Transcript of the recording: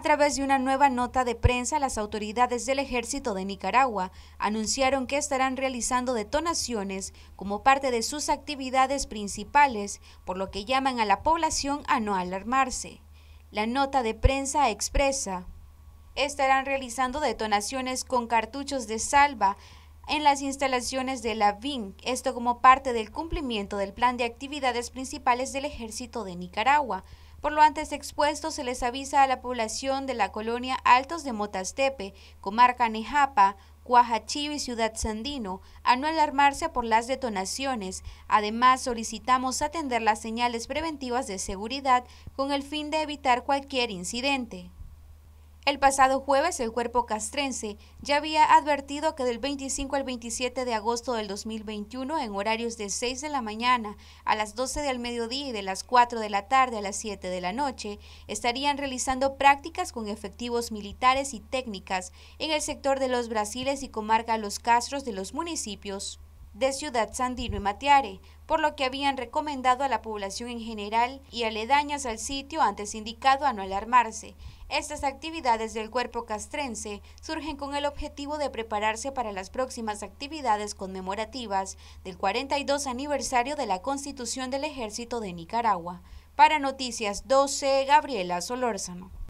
A través de una nueva nota de prensa, las autoridades del ejército de Nicaragua anunciaron que estarán realizando detonaciones como parte de sus actividades principales, por lo que llaman a la población a no alarmarse. La nota de prensa expresa, estarán realizando detonaciones con cartuchos de salva en las instalaciones de la VIN, esto como parte del cumplimiento del plan de actividades principales del ejército de Nicaragua por lo antes expuesto, se les avisa a la población de la colonia Altos de Motastepe, comarca Nejapa, Guajachío y Ciudad Sandino a no alarmarse por las detonaciones. Además, solicitamos atender las señales preventivas de seguridad con el fin de evitar cualquier incidente. El pasado jueves, el cuerpo castrense ya había advertido que del 25 al 27 de agosto del 2021, en horarios de 6 de la mañana a las 12 del mediodía y de las 4 de la tarde a las 7 de la noche, estarían realizando prácticas con efectivos militares y técnicas en el sector de los Brasiles y comarca Los Castros de los municipios de Ciudad Sandino y Matiare, por lo que habían recomendado a la población en general y aledañas al sitio antes indicado a no alarmarse. Estas actividades del cuerpo castrense surgen con el objetivo de prepararse para las próximas actividades conmemorativas del 42 aniversario de la Constitución del Ejército de Nicaragua. Para Noticias 12, Gabriela Solórzano.